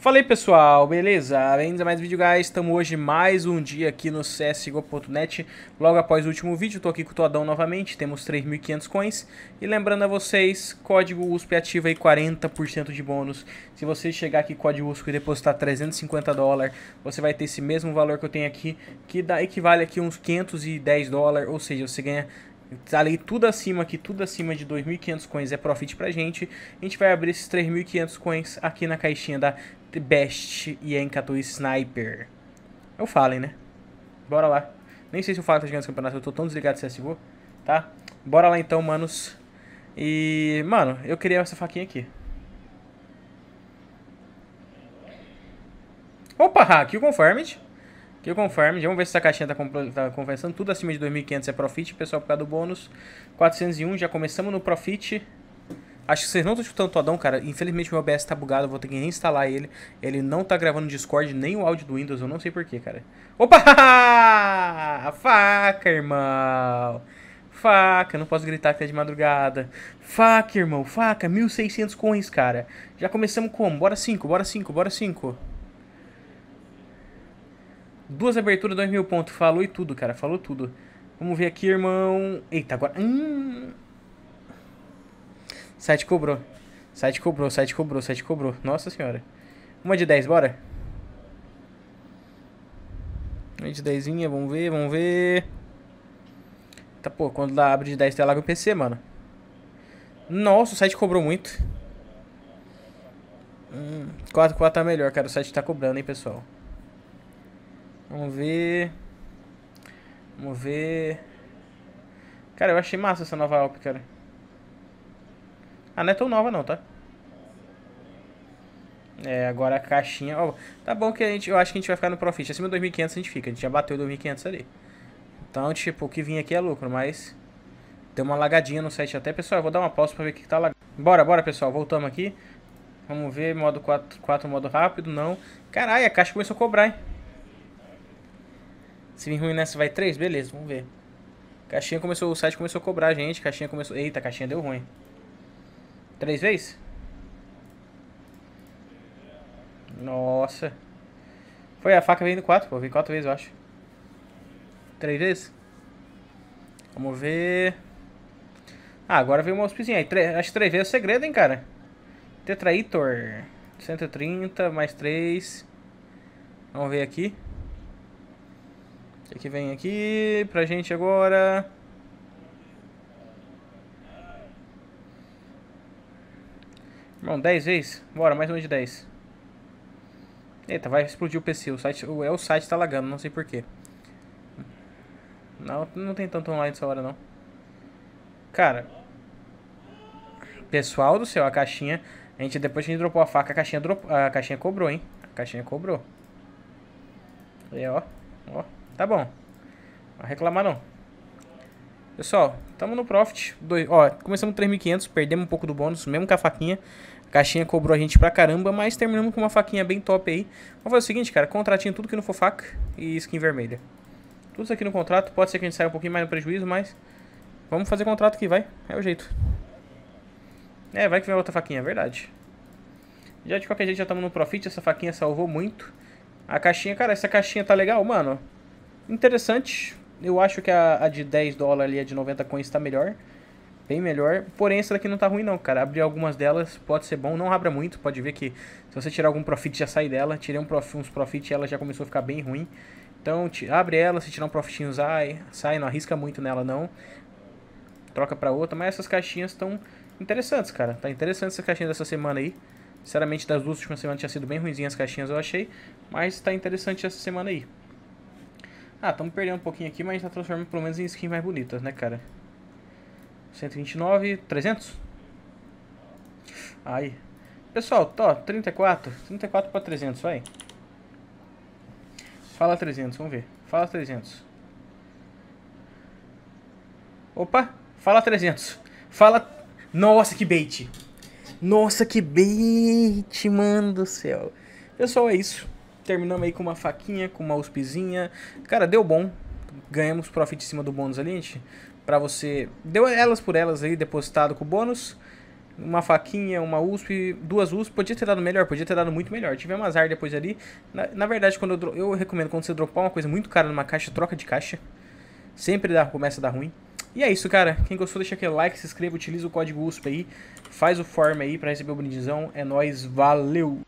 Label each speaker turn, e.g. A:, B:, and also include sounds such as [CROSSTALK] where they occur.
A: Falei pessoal, beleza? Bem-vindos a mais um vídeo, guys. Estamos hoje mais um dia aqui no CSGO.net. Logo após o último vídeo, estou aqui com o Todão novamente. Temos 3.500 coins. E lembrando a vocês, código USP ativa aí 40% de bônus. Se você chegar aqui com código USP e depositar 350 dólares, você vai ter esse mesmo valor que eu tenho aqui, que dá, equivale aqui uns 510 dólares. Ou seja, você ganha Ali tudo acima aqui, tudo acima de 2.500 coins é profit pra gente. A gente vai abrir esses 3.500 coins aqui na caixinha da The Best e é Enkatu Sniper. Eu falem, né? Bora lá. Nem sei se o Fallen tá jogando esse campeonato, eu tô tão desligado do CSGO, tá? Bora lá então, manos. E, mano, eu queria essa faquinha aqui. Opa, kill confirmed. o confirmed. Vamos ver se essa caixinha tá, tá Tudo acima de 2.500 é profit, pessoal, por causa do bônus. 401, já começamos no profit. Acho que vocês não estão escutando o Adão, cara. Infelizmente meu OBS tá bugado, eu vou ter que reinstalar ele. Ele não tá gravando o Discord, nem o áudio do Windows, eu não sei porquê, cara. Opa! [LAUGHS] faca, irmão! Faca, não posso gritar que é de madrugada. Faca, irmão, faca, 1600 coins, cara. Já começamos como? Bora 5, bora 5, bora 5. Duas aberturas, dois mil pontos. Falou e tudo, cara, falou tudo. Vamos ver aqui, irmão. Eita, agora... Hum... 7 cobrou. 7 cobrou, 7 cobrou, 7 cobrou. Nossa senhora. Uma de 10, bora. Uma de 10, vamos ver, vamos ver. Tá, pô, quando dá abre de 10 tela com o PC, mano. Nossa, o 7 cobrou muito. Hum, 4, 4 tá melhor, cara. O 7 tá cobrando, hein, pessoal. Vamos ver. Vamos ver. Cara, eu achei massa essa nova AWP, cara. Ah, não é tão nova não, tá? É, agora a caixinha... Ó, tá bom que a gente, eu acho que a gente vai ficar no Profit. Acima de 2.500 a gente fica. A gente já bateu 2.500 ali. Então, tipo, o que vinha aqui é lucro, mas... Deu uma lagadinha no site até. Pessoal, eu vou dar uma pausa pra ver o que, tá lagado. Bora, bora, pessoal. Voltamos aqui. Vamos ver. Modo 4, 4 modo rápido. Não. Caralho, a caixa começou a cobrar, hein? Se vir ruim nessa, vai 3? Beleza, vamos ver. Caixinha começou... O site começou a cobrar, gente. Caixinha começou... Eita, a caixinha deu ruim. Três vezes? Nossa. Foi, a faca vindo quatro, pô. Veio quatro vezes, eu acho. Três vezes? Vamos ver... Ah, agora veio uma hospizinha. Acho que três vezes é o segredo, hein, cara. Tetraitor. 130, mais três. Vamos ver aqui. O que vem aqui pra gente agora? Bom, 10 vezes. Bora, mais uma de 10. Eita, vai explodir o PC. O site, o, é, o site tá lagando, não sei porquê. Não, não tem tanto online nessa hora, não. Cara. Pessoal do céu, a caixinha... A gente, depois que a gente dropou a faca, a caixinha, drop, a caixinha cobrou, hein? A caixinha cobrou. E ó, ó, tá bom. Não reclamar não. Pessoal, estamos no profit. Dois, ó, começamos 3.500, perdemos um pouco do bônus, mesmo com a faquinha. Caixinha cobrou a gente pra caramba, mas terminamos com uma faquinha bem top aí. Vamos fazer o seguinte, cara, contratinho tudo que não for faca e skin vermelha. Tudo isso aqui no contrato, pode ser que a gente saia um pouquinho mais no prejuízo, mas... Vamos fazer contrato aqui, vai. É o jeito. É, vai que vem outra faquinha, é verdade. Já de qualquer jeito já estamos no profit, essa faquinha salvou muito. A caixinha, cara, essa caixinha tá legal, mano. Interessante. Eu acho que a, a de 10 dólares ali, a de 90 coins tá melhor bem melhor. Porém, essa daqui não tá ruim não, cara. Abrir algumas delas pode ser bom. Não abra muito, pode ver que se você tirar algum profit já sai dela. Tirei um prof, uns profit e ela já começou a ficar bem ruim. Então, abre ela, se tirar um profitinho sai, sai, não arrisca muito nela não. Troca pra outra, mas essas caixinhas estão interessantes, cara. Tá interessante essa caixinha dessa semana aí. Sinceramente, das duas últimas semanas tinha sido bem ruimzinha as caixinhas, eu achei. Mas tá interessante essa semana aí. Ah, estamos perdendo um pouquinho aqui, mas a gente tá transformando pelo menos em skins mais bonitas, né, cara? 129, 300? Aí. Pessoal, tô, 34. 34 para 300, vai. Fala 300, vamos ver. Fala 300. Opa, fala 300. Fala... Nossa, que bait. Nossa, que bait, mano do céu. Pessoal, é isso. Terminamos aí com uma faquinha, com uma USPzinha. Cara, deu bom. Ganhamos profit em cima do bônus ali, gente para você. Deu elas por elas aí, depositado com bônus. Uma faquinha, uma USP, duas USP. Podia ter dado melhor, podia ter dado muito melhor. Tive um azar depois ali. Na, na verdade, quando eu, eu, recomendo quando você dropar uma coisa muito cara numa caixa, troca de caixa. Sempre dá, começa a dar ruim. E é isso, cara. Quem gostou, deixa aquele like, se inscreva, utiliza o código USP aí. Faz o form aí pra receber o brindizão. É nóis, valeu!